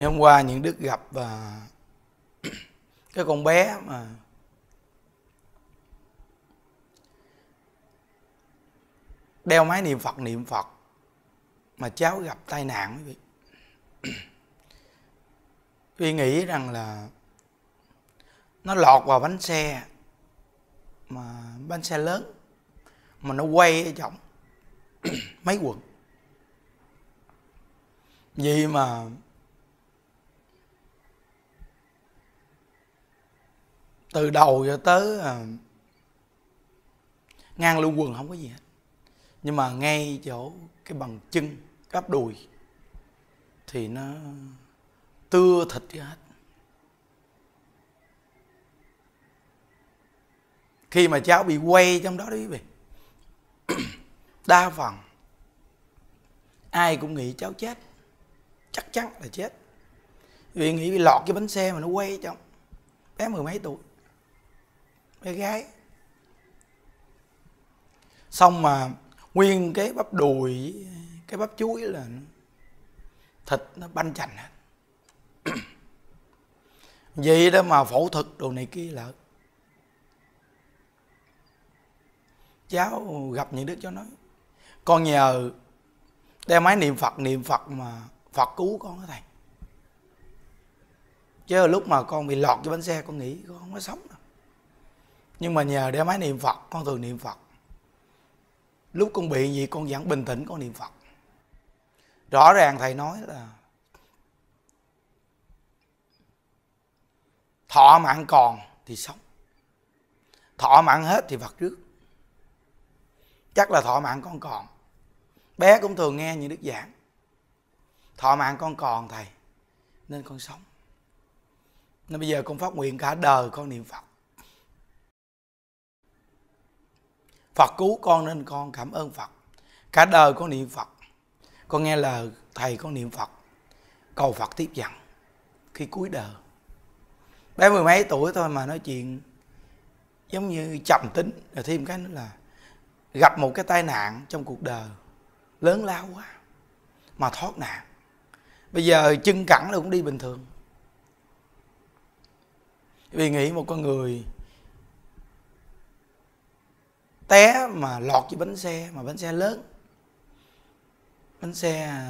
hôm qua những đức gặp và cái con bé mà đeo máy niệm phật niệm phật mà cháu gặp tai nạn quý vị tôi nghĩ rằng là nó lọt vào bánh xe mà bánh xe lớn mà nó quay ở trọng mấy quần vì mà từ đầu cho tới à, ngang lưng quần không có gì hết nhưng mà ngay chỗ cái bằng chân cái đùi thì nó tưa thịt ra hết khi mà cháu bị quay trong đó đấy quý vị đa phần ai cũng nghĩ cháu chết chắc chắn là chết vì nghĩ bị lọt cái bánh xe mà nó quay trong bé mười mấy tuổi bé gái xong mà nguyên cái bắp đùi cái bắp chuối là thịt nó banh chành hết vậy đó mà phẫu thuật đồ này kia là cháu gặp những đức cháu nói con nhờ đem máy niệm phật niệm phật mà phật cứu con đó thầy chứ lúc mà con bị lọt cho bánh xe con nghĩ con không có sống đâu nhưng mà nhờ để máy niệm phật con thường niệm phật lúc con bị gì con vẫn bình tĩnh con niệm phật rõ ràng thầy nói là thọ mạng còn thì sống thọ mạng hết thì vật trước chắc là thọ mạng con còn bé cũng thường nghe những đức giảng thọ mạng con còn thầy nên con sống nên bây giờ con phát nguyện cả đời con niệm phật Phật cứu con nên con cảm ơn Phật Cả đời con niệm Phật Con nghe lời thầy con niệm Phật Cầu Phật tiếp dẫn Khi cuối đời Bé mười mấy tuổi thôi mà nói chuyện Giống như chậm tính Rồi thêm cái nữa là Gặp một cái tai nạn trong cuộc đời Lớn lao quá Mà thoát nạn Bây giờ chân cẳng nó cũng đi bình thường Vì nghĩ một con người té mà lọt với bánh xe mà bánh xe lớn bánh xe à,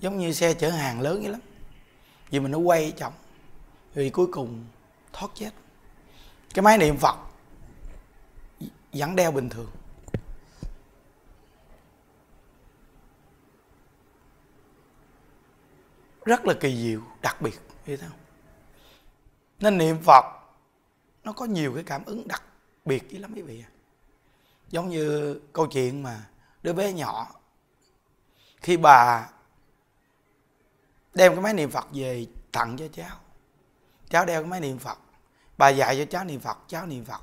giống như xe chở hàng lớn vậy lắm vì mình nó quay chồng thì cuối cùng thoát chết cái máy niệm phật vẫn đeo bình thường rất là kỳ diệu đặc biệt như thế nào nên niệm phật nó có nhiều cái cảm ứng đặc biệt dữ lắm quý vị giống như câu chuyện mà đứa bé nhỏ khi bà đem cái máy niệm phật về tặng cho cháu cháu đeo cái máy niệm phật bà dạy cho cháu niệm phật cháu niệm phật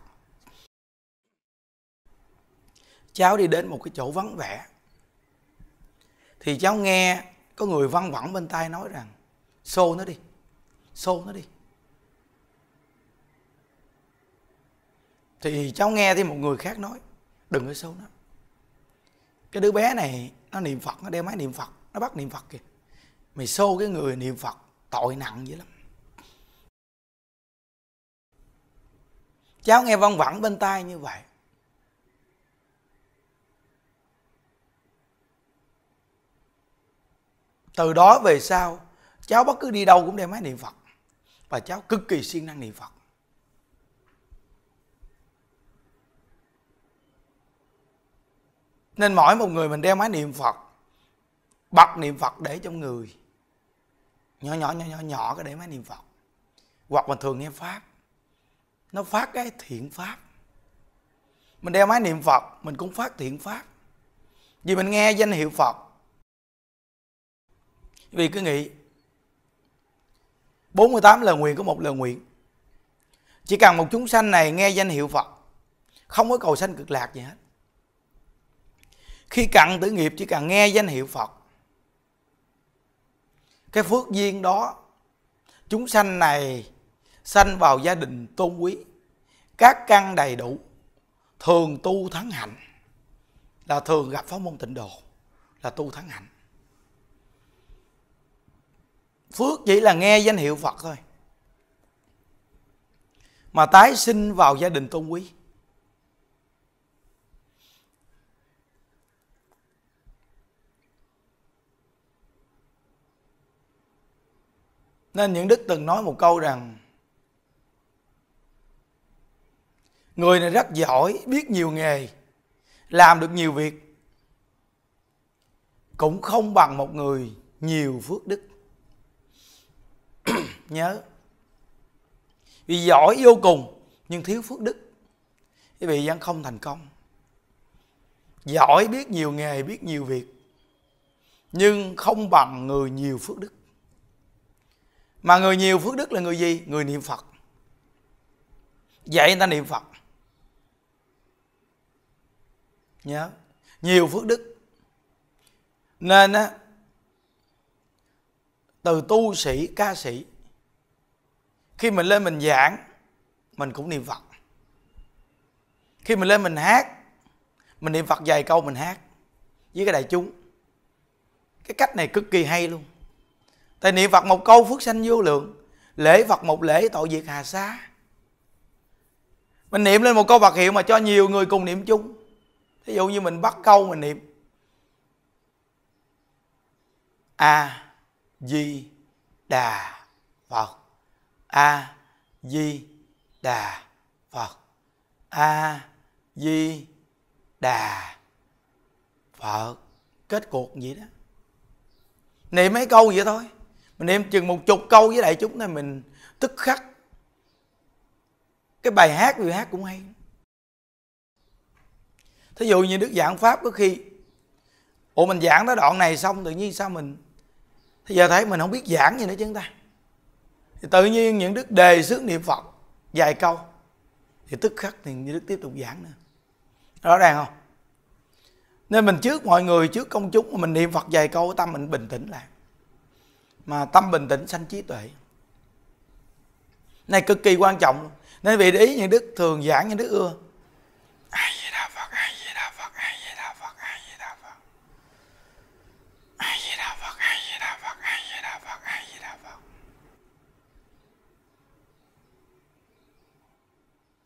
cháu đi đến một cái chỗ vắng vẻ thì cháu nghe có người văng vẳng bên tai nói rằng xô nó đi xô nó đi thì cháu nghe thấy một người khác nói đừng có xấu nó cái đứa bé này nó niệm phật nó đeo máy niệm phật nó bắt niệm phật kìa mày xô cái người niệm phật tội nặng dữ lắm cháu nghe văng vẳng bên tai như vậy từ đó về sau cháu bất cứ đi đâu cũng đeo máy niệm phật và cháu cực kỳ siêng năng niệm phật nên mỗi một người mình đeo máy niệm phật bật niệm phật để trong người nhỏ nhỏ nhỏ nhỏ nhỏ cái để máy niệm phật hoặc mình thường nghe pháp nó phát cái thiện pháp mình đeo máy niệm phật mình cũng phát thiện pháp vì mình nghe danh hiệu phật vì cứ nghĩ 48 lời nguyện có một lời nguyện chỉ cần một chúng sanh này nghe danh hiệu phật không có cầu sanh cực lạc gì hết khi cặn tử nghiệp chỉ cần nghe danh hiệu phật cái phước duyên đó chúng sanh này sanh vào gia đình tôn quý các căn đầy đủ thường tu thắng hạnh là thường gặp pháp môn tịnh độ là tu thắng hạnh phước chỉ là nghe danh hiệu phật thôi mà tái sinh vào gia đình tôn quý Nên những đức từng nói một câu rằng Người này rất giỏi, biết nhiều nghề Làm được nhiều việc Cũng không bằng một người nhiều phước đức Nhớ Vì giỏi vô cùng Nhưng thiếu phước đức Quý vị vẫn không thành công Giỏi biết nhiều nghề, biết nhiều việc Nhưng không bằng người nhiều phước đức mà người nhiều phước đức là người gì người niệm phật dạy người ta niệm phật nhớ nhiều phước đức nên á từ tu sĩ ca sĩ khi mình lên mình giảng mình cũng niệm phật khi mình lên mình hát mình niệm phật vài câu mình hát với cái đại chúng cái cách này cực kỳ hay luôn Tại niệm Phật một câu phước sanh vô lượng Lễ Phật một lễ tội diệt hà sa Mình niệm lên một câu Phật hiệu mà cho nhiều người cùng niệm chung Ví dụ như mình bắt câu mình niệm A Di Đà Phật A Di Đà Phật A Di Đà Phật Kết cuộc vậy đó Niệm mấy câu vậy thôi mình niệm chừng một chục câu với đại chúng này mình tức khắc cái bài hát người hát cũng hay thí dụ như đức giảng pháp có khi ủa mình giảng tới đoạn này xong tự nhiên sao mình bây giờ thấy mình không biết giảng gì nữa chứ ta thì tự nhiên những đức đề xướng niệm phật vài câu thì tức khắc thì như đức tiếp tục giảng nữa rõ ràng không nên mình trước mọi người trước công chúng mà mình niệm phật vài câu tâm mình bình tĩnh lại mà tâm bình tĩnh sanh trí tuệ này cực kỳ quan trọng nên vì ý những đức thường giảng những đức ưa ai vậy đà phật ai vậy đà phật ai vậy đà phật ai vậy đà phật ai vậy đà phật ai vậy đà phật ai vậy đà phật ai vậy đà phật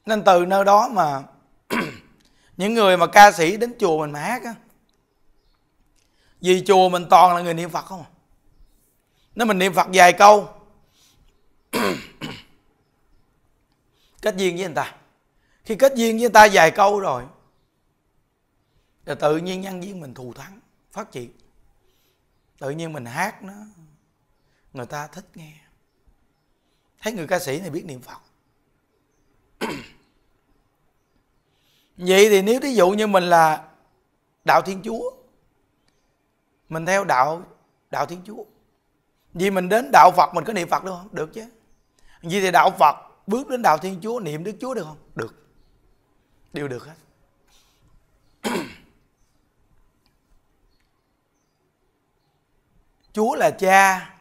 nên từ nơi đó mà những người mà ca sĩ đến chùa mình mà hát á vì chùa mình toàn là người niệm phật không à nếu mình niệm phật vài câu kết duyên với người ta khi kết duyên với người ta vài câu rồi là tự nhiên nhân viên mình thù thắng phát triển tự nhiên mình hát nó người ta thích nghe thấy người ca sĩ này biết niệm phật vậy thì nếu ví dụ như mình là đạo thiên chúa mình theo đạo đạo thiên chúa vì mình đến đạo phật mình có niệm phật được không được chứ vì thì đạo phật bước đến đạo thiên chúa niệm đức chúa được không được đều được hết chúa là cha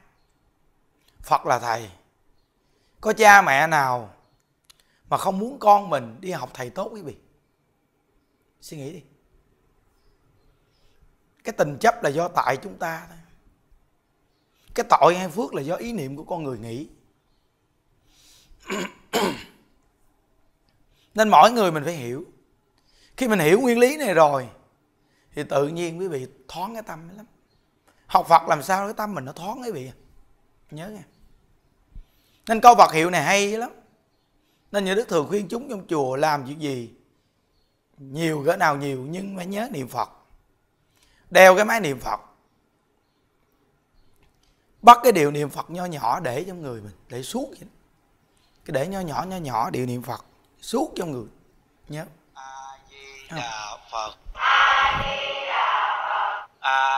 phật là thầy có cha mẹ nào mà không muốn con mình đi học thầy tốt quý vị suy nghĩ đi cái tình chấp là do tại chúng ta thôi cái tội hay phước là do ý niệm của con người nghĩ nên mỗi người mình phải hiểu khi mình hiểu nguyên lý này rồi thì tự nhiên quý vị thoáng cái tâm lắm học phật làm sao cái tâm mình nó thoáng quý vị à? nhớ nghe nên câu Phật hiệu này hay lắm Nên nhà Đức thường khuyên chúng trong chùa làm việc gì Nhiều cỡ nào nhiều nhưng phải nhớ niệm Phật Đeo cái máy niệm Phật bắt cái điều niệm phật nho nhỏ để trong người mình để suốt vậy cái để nho nhỏ nho nhỏ điều niệm phật suốt trong người nhớ a di đà ờ. phật a di đà phật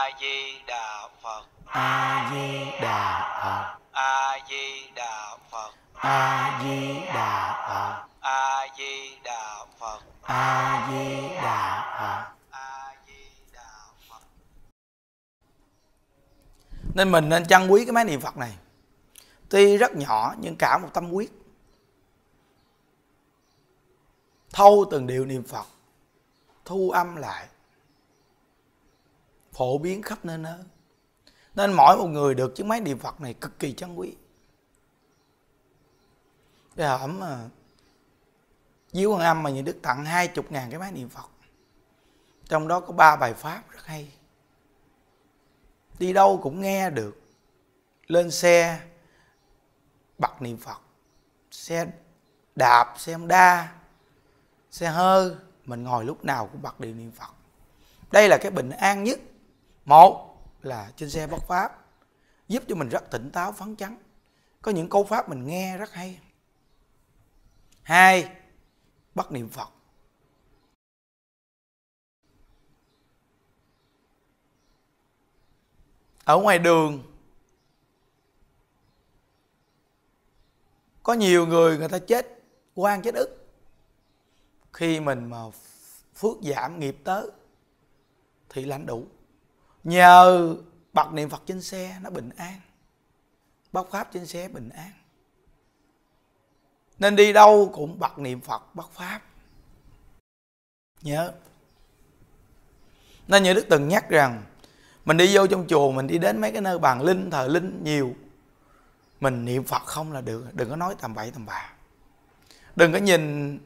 a di đà phật a di đà phật a di đà phật nên mình nên trân quý cái máy niệm phật này tuy rất nhỏ nhưng cả một tâm quyết thâu từng điều niệm phật thu âm lại phổ biến khắp nơi nơi nên mỗi một người được chiếc máy niệm phật này cực kỳ trân quý Bây giờ ẩm mà Diếu Hoàng Âm mà nhà Đức tặng hai chục ngàn cái máy niệm Phật Trong đó có ba bài Pháp rất hay đi đâu cũng nghe được lên xe bật niệm phật xe đạp xe đa xe hơi mình ngồi lúc nào cũng bật điều niệm phật đây là cái bình an nhất một là trên xe bất pháp giúp cho mình rất tỉnh táo phấn chấn có những câu pháp mình nghe rất hay hai bắt niệm phật ở ngoài đường có nhiều người người ta chết quan chết ức khi mình mà phước giảm nghiệp tới thì lãnh đủ nhờ bật niệm phật trên xe nó bình an bóc pháp trên xe bình an nên đi đâu cũng bật niệm phật bóc pháp nhớ nên như đức từng nhắc rằng mình đi vô trong chùa mình đi đến mấy cái nơi bàn linh thờ linh nhiều mình niệm phật không là được đừng có nói tầm bậy tầm bạ đừng có nhìn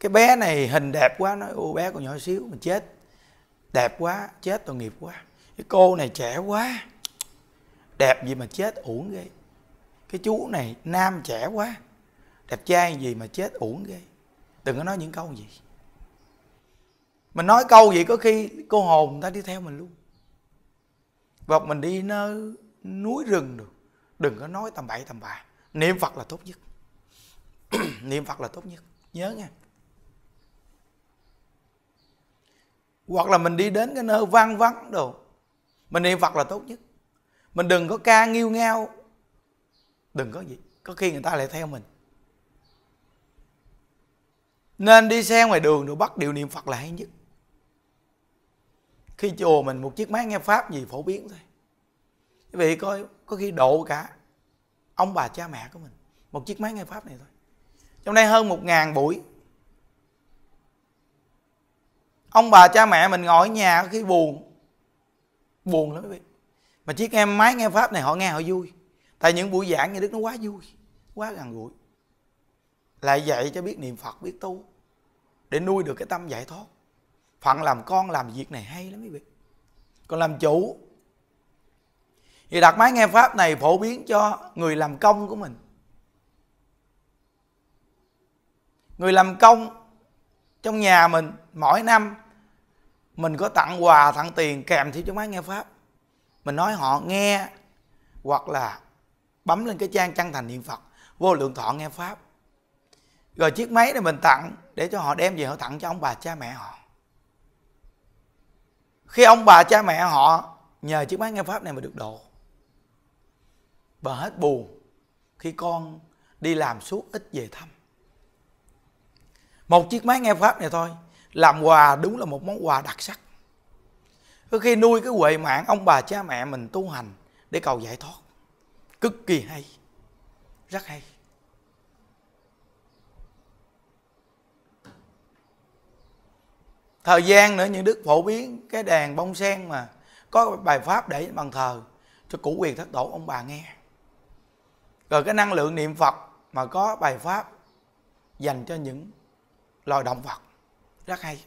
cái bé này hình đẹp quá nói ô bé còn nhỏ xíu mình chết đẹp quá chết tội nghiệp quá cái cô này trẻ quá đẹp gì mà chết uổng ghê cái chú này nam trẻ quá đẹp trai gì mà chết uổng ghê đừng có nói những câu gì mình nói câu gì có khi cô hồn người ta đi theo mình luôn Phật mình đi nơi núi rừng được Đừng có nói tầm bậy tầm bạ Niệm Phật là tốt nhất Niệm Phật là tốt nhất Nhớ nha Hoặc là mình đi đến cái nơi vang vắng đồ Mình niệm Phật là tốt nhất Mình đừng có ca nghiêu ngao Đừng có gì Có khi người ta lại theo mình Nên đi xe ngoài đường rồi bắt điều niệm Phật là hay nhất khi chùa mình một chiếc máy nghe pháp gì phổ biến thôi quý vị coi có khi độ cả ông bà cha mẹ của mình một chiếc máy nghe pháp này thôi trong đây hơn một ngàn buổi ông bà cha mẹ mình ngồi ở nhà có khi buồn buồn lắm quý vị mà chiếc em máy nghe pháp này họ nghe họ vui tại những buổi giảng như đức nó quá vui quá gần gũi lại dạy cho biết niệm phật biết tu để nuôi được cái tâm giải thoát Phận làm con làm việc này hay lắm quý vị Còn làm chủ Thì đặt máy nghe Pháp này phổ biến cho người làm công của mình Người làm công trong nhà mình mỗi năm Mình có tặng quà, tặng tiền kèm theo chứng máy nghe Pháp Mình nói họ nghe Hoặc là bấm lên cái trang chân thành niệm Phật Vô lượng thọ nghe Pháp Rồi chiếc máy này mình tặng Để cho họ đem về họ tặng cho ông bà cha mẹ họ khi ông bà cha mẹ họ nhờ chiếc máy nghe pháp này mà được độ và hết buồn khi con đi làm suốt ít về thăm một chiếc máy nghe pháp này thôi làm quà đúng là một món quà đặc sắc có khi nuôi cái huệ mạng ông bà cha mẹ mình tu hành để cầu giải thoát cực kỳ hay rất hay thời gian nữa những đức phổ biến cái đèn bông sen mà có bài pháp để bằng thờ cho cụ quyền thất tổ ông bà nghe rồi cái năng lượng niệm phật mà có bài pháp dành cho những loài động vật rất hay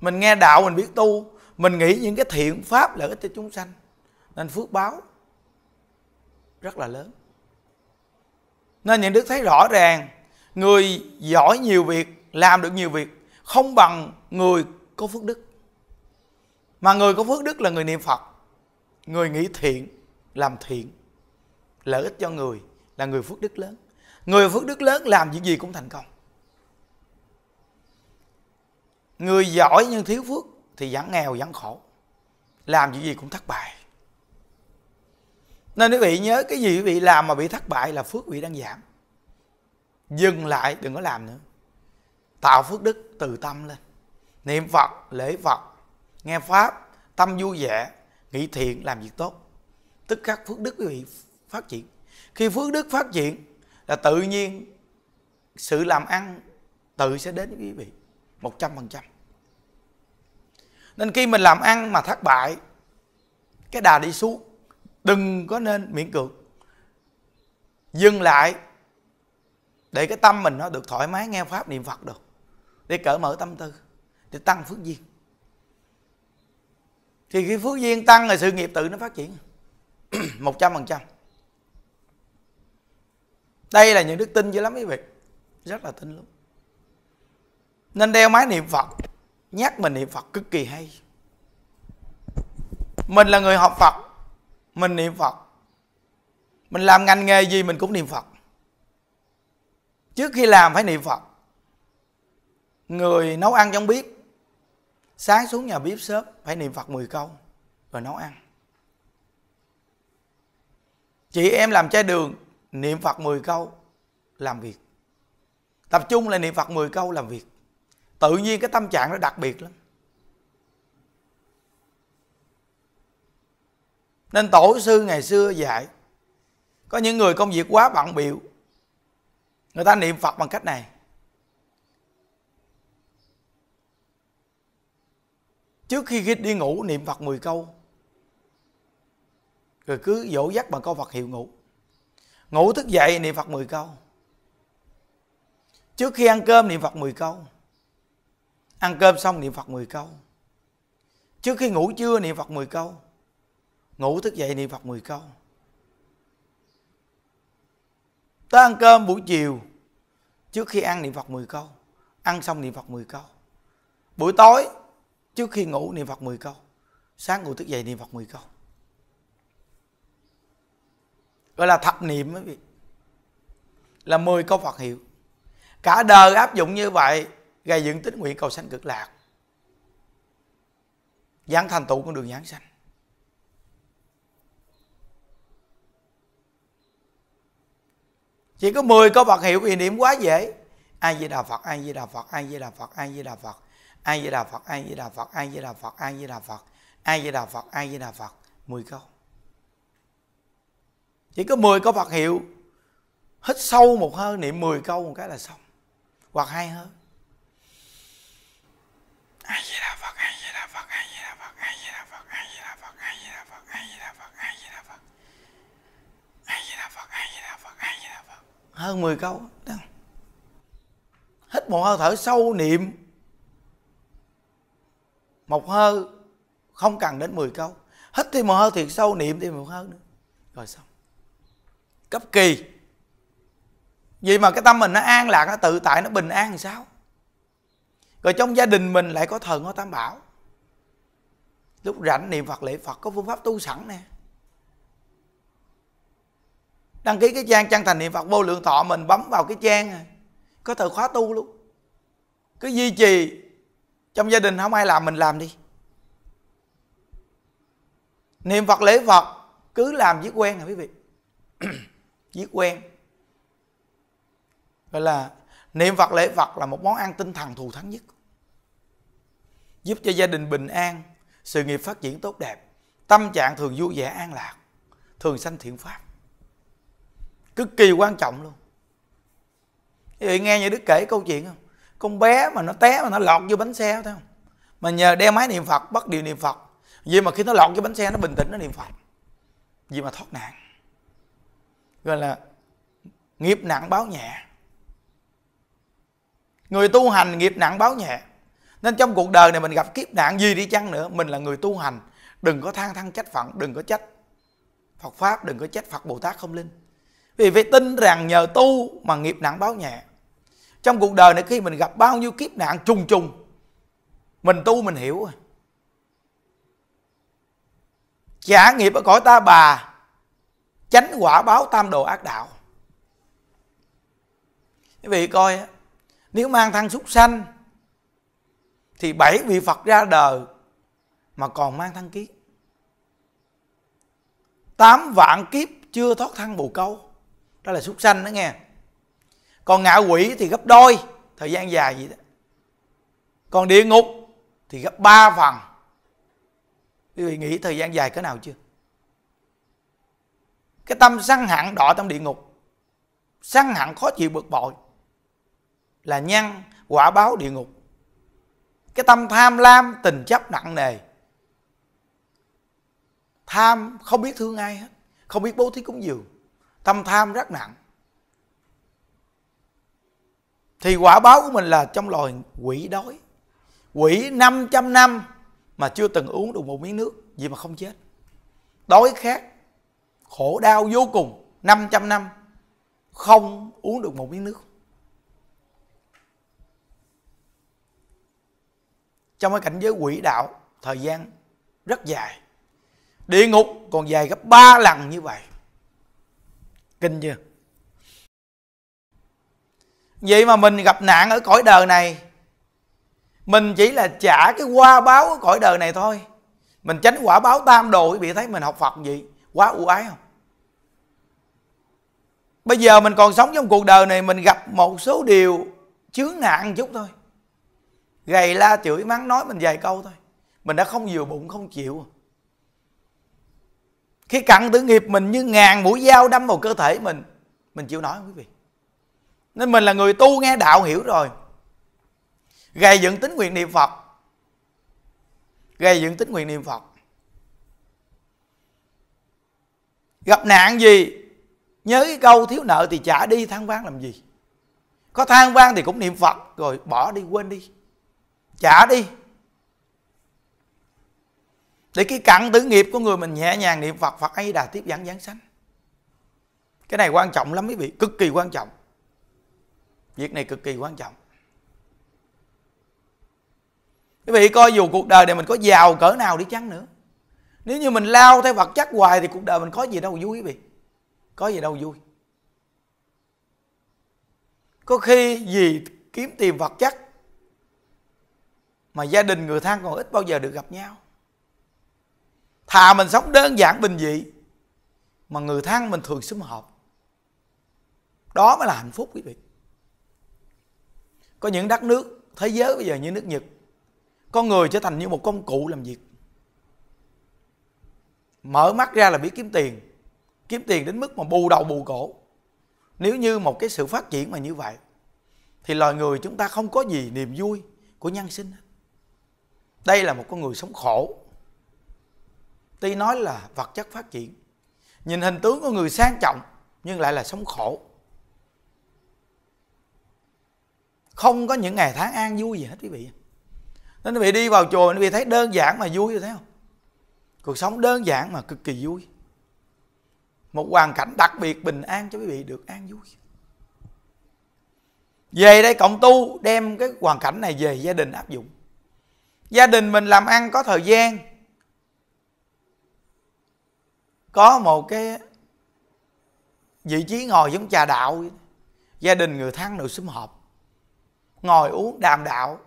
mình nghe đạo mình biết tu mình nghĩ những cái thiện pháp lợi ích cho chúng sanh nên phước báo rất là lớn nên những Đức thấy rõ ràng Người giỏi nhiều việc Làm được nhiều việc Không bằng người có phước đức Mà người có phước đức là người niệm Phật Người nghĩ thiện Làm thiện Lợi ích cho người là người phước đức lớn Người phước đức lớn làm việc gì cũng thành công Người giỏi nhưng thiếu phước Thì vẫn nghèo vẫn khổ Làm việc gì cũng thất bại nên quý vị nhớ cái gì quý vị làm mà bị thất bại là phước vị đang giảm. Dừng lại đừng có làm nữa. Tạo phước đức từ tâm lên. Niệm Phật, lễ Phật, nghe Pháp, tâm vui vẻ, nghĩ thiện, làm việc tốt. Tức khắc phước đức quý vị phát triển. Khi phước đức phát triển là tự nhiên sự làm ăn tự sẽ đến với quý vị 100%. Nên khi mình làm ăn mà thất bại cái đà đi xuống đừng có nên miễn cưỡng dừng lại để cái tâm mình nó được thoải mái nghe pháp niệm phật được để cởi mở tâm tư để tăng phước duyên thì khi phước duyên tăng là sự nghiệp tự nó phát triển một trăm phần trăm đây là những đức tin dữ lắm quý vị rất là tin luôn nên đeo máy niệm phật nhắc mình niệm phật cực kỳ hay mình là người học phật mình niệm phật mình làm ngành nghề gì mình cũng niệm phật trước khi làm phải niệm phật người nấu ăn trong bếp sáng xuống nhà bếp sớm phải niệm phật 10 câu rồi nấu ăn chị em làm chai đường niệm phật 10 câu làm việc tập trung là niệm phật 10 câu làm việc tự nhiên cái tâm trạng nó đặc biệt lắm nên tổ sư ngày xưa dạy có những người công việc quá bận biệu người ta niệm phật bằng cách này trước khi, khi đi ngủ niệm phật 10 câu rồi cứ dỗ dắt bằng câu phật hiệu ngủ ngủ thức dậy niệm phật 10 câu trước khi ăn cơm niệm phật 10 câu ăn cơm xong niệm phật 10 câu trước khi ngủ trưa niệm phật 10 câu ngủ thức dậy niệm phật 10 câu ta ăn cơm buổi chiều trước khi ăn niệm phật 10 câu ăn xong niệm phật 10 câu buổi tối trước khi ngủ niệm phật 10 câu sáng ngủ thức dậy niệm phật 10 câu gọi là thập niệm quý vị là 10 câu Phật hiệu cả đời áp dụng như vậy gây dựng tích nguyện cầu sanh cực lạc giảng thành tựu con đường giảng sanh chỉ có 10 câu Phật hiệu thì điểm quá dễ ai di đà phật ai di đà phật ai di đà phật ai di đà phật ai di đà phật ai di đà phật ai di đà phật ai di đà phật ai di đà phật ai di đà phật 10 câu chỉ có 10 câu phật hiệu hít sâu một hơi niệm 10 câu một cái là xong hoặc hai hơn ai di đà hơn 10 câu hít một hơi thở sâu niệm một hơi không cần đến 10 câu hít thêm một hơi thiệt sâu niệm thêm một hơi nữa rồi xong cấp kỳ vì mà cái tâm mình nó an lạc nó tự tại nó bình an thì sao rồi trong gia đình mình lại có thần ngôi tam bảo lúc rảnh niệm phật lễ phật có phương pháp tu sẵn nè đăng ký cái trang chân thành niệm phật vô lượng thọ mình bấm vào cái trang có từ khóa tu luôn cứ duy trì trong gia đình không ai làm mình làm đi niệm phật lễ phật cứ làm giết quen hả quý vị giết quen gọi là niệm phật lễ phật là một món ăn tinh thần thù thắng nhất giúp cho gia đình bình an sự nghiệp phát triển tốt đẹp tâm trạng thường vui vẻ an lạc thường sanh thiện pháp cực kỳ quan trọng luôn vậy nghe như đức kể câu chuyện không con bé mà nó té mà nó lọt vô bánh xe thấy không mà nhờ đeo máy niệm phật bắt điều niệm phật vì mà khi nó lọt vô bánh xe nó bình tĩnh nó niệm phật vì mà thoát nạn gọi là nghiệp nặng báo nhẹ người tu hành nghiệp nặng báo nhẹ nên trong cuộc đời này mình gặp kiếp nạn gì đi chăng nữa mình là người tu hành đừng có than thăng trách phận đừng có trách phật pháp đừng có trách phật bồ tát không linh vì phải tin rằng nhờ tu mà nghiệp nặng báo nhẹ. Trong cuộc đời này khi mình gặp bao nhiêu kiếp nạn trùng trùng, mình tu mình hiểu rồi. Trả nghiệp ở cõi ta bà, tránh quả báo tam đồ ác đạo. Quý vị coi, nếu mang thân súc sanh, thì bảy vị Phật ra đời mà còn mang thân kiếp. Tám vạn kiếp chưa thoát thân bù câu đó là súc sanh đó nghe còn ngạ quỷ thì gấp đôi thời gian dài vậy đó còn địa ngục thì gấp ba phần quý vị nghĩ thời gian dài cỡ nào chưa cái tâm săn hẳn đỏ trong địa ngục săn hẳn khó chịu bực bội là nhân quả báo địa ngục cái tâm tham lam tình chấp nặng nề tham không biết thương ai hết không biết bố thí cúng dường tâm tham rất nặng thì quả báo của mình là trong loài quỷ đói quỷ 500 năm mà chưa từng uống được một miếng nước gì mà không chết đói khát khổ đau vô cùng 500 năm không uống được một miếng nước trong cái cảnh giới quỷ đạo thời gian rất dài địa ngục còn dài gấp 3 lần như vậy kinh chưa vậy mà mình gặp nạn ở cõi đời này mình chỉ là trả cái qua báo ở cõi đời này thôi mình tránh quả báo tam đồ quý vị thấy mình học phật gì quá ưu ái không bây giờ mình còn sống trong cuộc đời này mình gặp một số điều chướng nạn một chút thôi gầy la chửi mắng nói mình vài câu thôi mình đã không vừa bụng không chịu khi cặn tử nghiệp mình như ngàn mũi dao đâm vào cơ thể mình mình chịu nói quý vị nên mình là người tu nghe đạo hiểu rồi gây dựng tính nguyện niệm phật gây dựng tính nguyện niệm phật gặp nạn gì nhớ cái câu thiếu nợ thì trả đi than vang làm gì có than vang thì cũng niệm phật rồi bỏ đi quên đi trả đi để cái cặn tử nghiệp của người mình nhẹ nhàng niệm Phật Phật ấy đà tiếp dẫn giảng sanh Cái này quan trọng lắm quý vị Cực kỳ quan trọng Việc này cực kỳ quan trọng Quý vị coi dù cuộc đời này mình có giàu cỡ nào đi chăng nữa Nếu như mình lao theo vật chất hoài Thì cuộc đời mình có gì đâu vui quý vị Có gì đâu vui Có khi vì kiếm tìm vật chất Mà gia đình người thân còn ít bao giờ được gặp nhau thà mình sống đơn giản bình dị mà người thân mình thường sum họp đó mới là hạnh phúc quý vị có những đất nước thế giới bây giờ như nước nhật có người trở thành như một công cụ làm việc mở mắt ra là biết kiếm tiền kiếm tiền đến mức mà bù đầu bù cổ nếu như một cái sự phát triển mà như vậy thì loài người chúng ta không có gì niềm vui của nhân sinh đây là một con người sống khổ tuy nói là vật chất phát triển nhìn hình tướng của người sang trọng nhưng lại là sống khổ không có những ngày tháng an vui gì hết quý vị nên quý vị đi vào chùa quý vị thấy đơn giản mà vui thấy không cuộc sống đơn giản mà cực kỳ vui một hoàn cảnh đặc biệt bình an cho quý vị được an vui về đây cộng tu đem cái hoàn cảnh này về gia đình áp dụng gia đình mình làm ăn có thời gian có một cái vị trí ngồi giống trà đạo gia đình người thân nội sum họp ngồi uống đàm đạo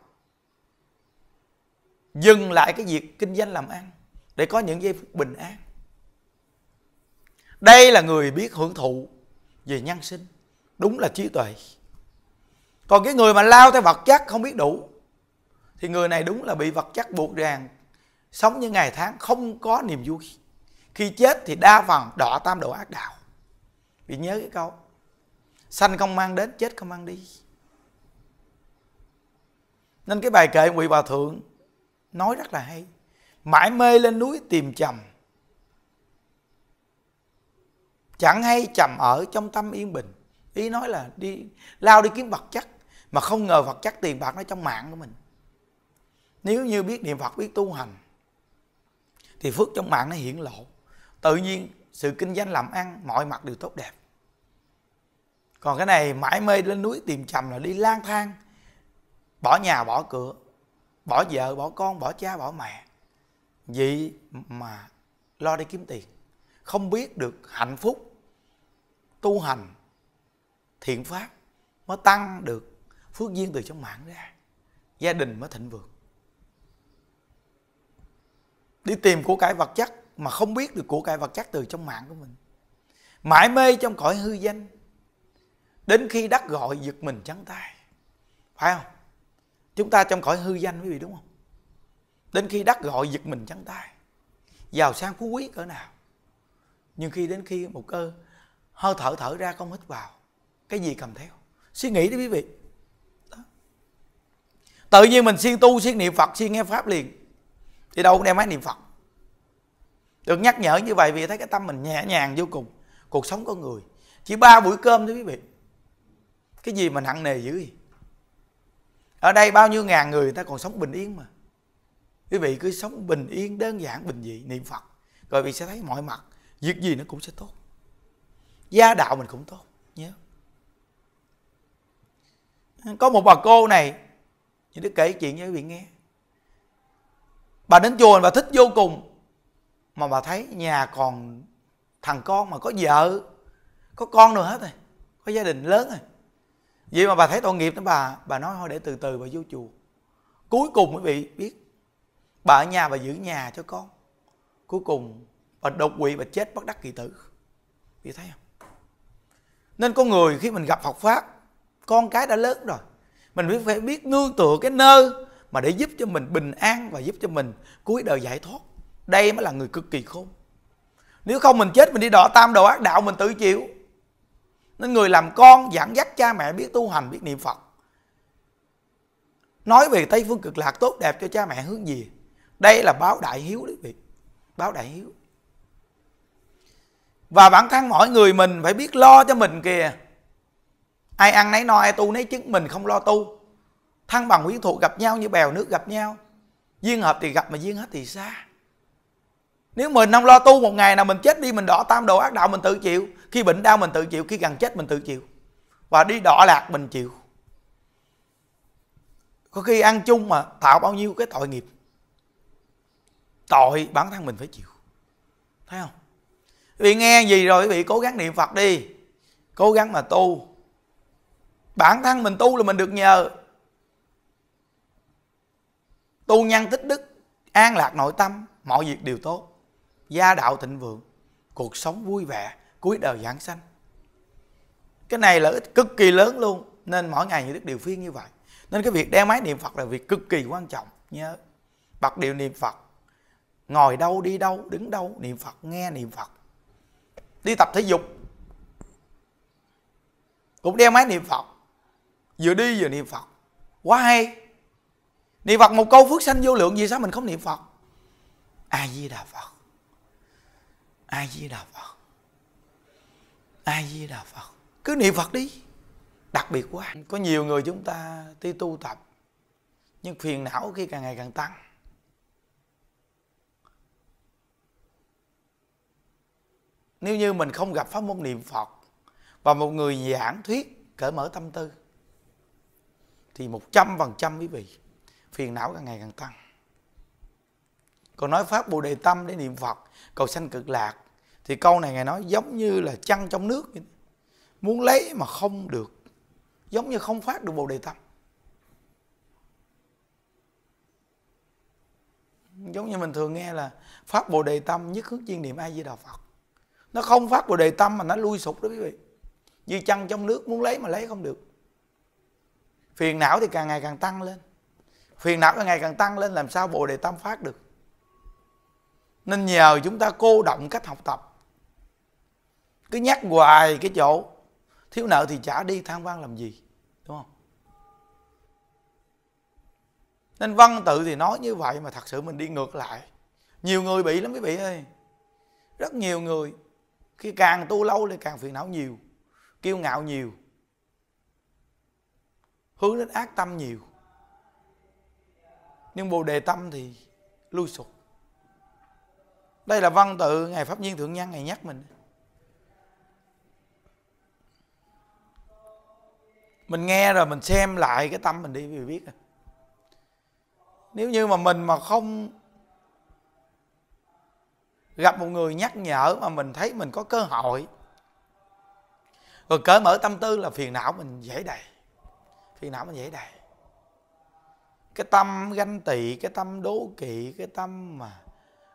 dừng lại cái việc kinh doanh làm ăn để có những giây phút bình an đây là người biết hưởng thụ về nhân sinh đúng là trí tuệ còn cái người mà lao theo vật chất không biết đủ thì người này đúng là bị vật chất buộc ràng sống những ngày tháng không có niềm vui khi chết thì đa phần đọa tam độ ác đạo vì nhớ cái câu sanh không mang đến chết không mang đi nên cái bài kệ ngụy bà thượng nói rất là hay mãi mê lên núi tìm chồng chẳng hay chầm ở trong tâm yên bình ý nói là đi lao đi kiếm vật chất mà không ngờ vật chất tiền bạc nó trong mạng của mình nếu như biết niệm phật biết tu hành thì phước trong mạng nó hiển lộ tự nhiên sự kinh doanh làm ăn mọi mặt đều tốt đẹp còn cái này mãi mê lên núi tìm chầm là đi lang thang bỏ nhà bỏ cửa bỏ vợ bỏ con bỏ cha bỏ mẹ vì mà lo đi kiếm tiền không biết được hạnh phúc tu hành thiện pháp mới tăng được phước duyên từ trong mạng ra gia đình mới thịnh vượng đi tìm của cải vật chất mà không biết được của cải vật chất từ trong mạng của mình mãi mê trong cõi hư danh đến khi đắc gọi giật mình trắng tay phải không chúng ta trong cõi hư danh quý vị đúng không đến khi đắc gọi giật mình trắng tay giàu sang phú quý cỡ nào nhưng khi đến khi một cơ hơi thở thở ra không hít vào cái gì cầm theo suy nghĩ đi quý vị Đó. tự nhiên mình siêng tu siêng niệm phật siêng nghe pháp liền thì đâu cũng đem máy niệm phật được nhắc nhở như vậy vì thấy cái tâm mình nhẹ nhàng vô cùng cuộc sống con người chỉ ba buổi cơm thôi quý vị cái gì mà nặng nề dữ gì ở đây bao nhiêu ngàn người người ta còn sống bình yên mà quý vị cứ sống bình yên đơn giản bình dị niệm phật rồi vị sẽ thấy mọi mặt việc gì nó cũng sẽ tốt gia đạo mình cũng tốt nhớ có một bà cô này như đức kể chuyện cho quý vị nghe bà đến chùa và thích vô cùng mà bà thấy nhà còn thằng con mà có vợ có con rồi hết rồi có gia đình lớn rồi vậy mà bà thấy tội nghiệp đó bà bà nói thôi để từ từ bà vô chùa cuối cùng quý vị biết bà ở nhà bà giữ nhà cho con cuối cùng bà đột quỵ bà chết bất đắc kỳ tử quý thấy không nên con người khi mình gặp Phật pháp con cái đã lớn rồi mình biết phải biết nương tựa cái nơi mà để giúp cho mình bình an và giúp cho mình cuối đời giải thoát đây mới là người cực kỳ khôn nếu không mình chết mình đi đỏ tam đồ ác đạo mình tự chịu nên người làm con dẫn dắt cha mẹ biết tu hành biết niệm phật nói về tây phương cực lạc tốt đẹp cho cha mẹ hướng gì đây là báo đại hiếu đấy vị báo đại hiếu và bản thân mỗi người mình phải biết lo cho mình kìa ai ăn nấy no ai tu nấy chứng mình không lo tu thăng bằng quyến thuộc gặp nhau như bèo nước gặp nhau duyên hợp thì gặp mà duyên hết thì xa nếu mình không lo tu một ngày nào mình chết đi mình đỏ tam đồ ác đạo mình tự chịu khi bệnh đau mình tự chịu khi gần chết mình tự chịu và đi đỏ lạc mình chịu có khi ăn chung mà tạo bao nhiêu cái tội nghiệp tội bản thân mình phải chịu thấy không quý nghe gì rồi quý vị cố gắng niệm phật đi cố gắng mà tu bản thân mình tu là mình được nhờ tu nhân tích đức an lạc nội tâm mọi việc đều tốt gia đạo thịnh vượng cuộc sống vui vẻ cuối đời giảng sanh cái này là ích cực kỳ lớn luôn nên mỗi ngày như đức điều phiên như vậy nên cái việc đeo máy niệm phật là việc cực kỳ quan trọng nhớ bật điều niệm phật ngồi đâu đi đâu đứng đâu niệm phật nghe niệm phật đi tập thể dục cũng đeo máy niệm phật vừa đi vừa niệm phật quá hay niệm phật một câu phước sanh vô lượng gì sao mình không niệm phật a di đà phật a di đà phật a di đà phật cứ niệm phật đi đặc biệt quá có nhiều người chúng ta đi tu tập nhưng phiền não khi càng ngày càng tăng nếu như mình không gặp pháp môn niệm phật và một người giảng thuyết cởi mở tâm tư thì một trăm phần trăm quý vị phiền não càng ngày càng tăng còn nói pháp bồ đề tâm để niệm phật cầu sanh cực lạc thì câu này ngài nói giống như là chăn trong nước muốn lấy mà không được giống như không phát được bồ đề tâm giống như mình thường nghe là phát bồ đề tâm nhất hướng chuyên niệm ai di đà phật nó không phát bồ đề tâm mà nó lui sụp đó quý vị như chăn trong nước muốn lấy mà lấy không được phiền não thì càng ngày càng tăng lên phiền não càng ngày càng tăng lên làm sao bồ đề tâm phát được nên nhờ chúng ta cô động cách học tập cứ nhắc hoài cái chỗ thiếu nợ thì trả đi than vang làm gì đúng không nên văn tự thì nói như vậy mà thật sự mình đi ngược lại nhiều người bị lắm quý vị ơi rất nhiều người khi càng tu lâu thì càng phiền não nhiều kiêu ngạo nhiều hướng đến ác tâm nhiều nhưng bồ đề tâm thì lui sụp đây là văn tự ngày pháp nhiên thượng nhân ngày nhắc mình mình nghe rồi mình xem lại cái tâm mình đi vì biết à. nếu như mà mình mà không gặp một người nhắc nhở mà mình thấy mình có cơ hội rồi cởi mở tâm tư là phiền não mình dễ đầy phiền não mình dễ đầy cái tâm ganh tị cái tâm đố kỵ cái tâm mà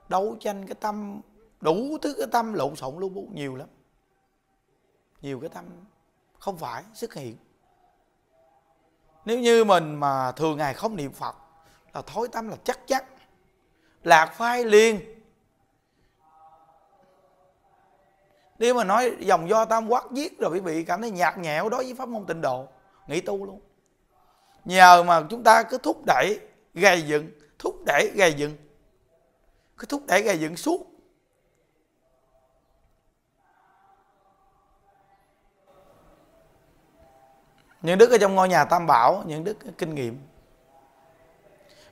đấu tranh cái tâm đủ thứ cái tâm lộn xộn luôn, bu nhiều lắm nhiều cái tâm không phải xuất hiện nếu như mình mà thường ngày không niệm phật là thối tâm là chắc chắn lạc phai liền nếu mà nói dòng do tam quát giết rồi quý vị cảm thấy nhạt nhẽo đối với pháp môn tịnh độ nghỉ tu luôn nhờ mà chúng ta cứ thúc đẩy gây dựng thúc đẩy gây dựng cứ thúc đẩy gây dựng suốt những đức ở trong ngôi nhà tam bảo những đức kinh nghiệm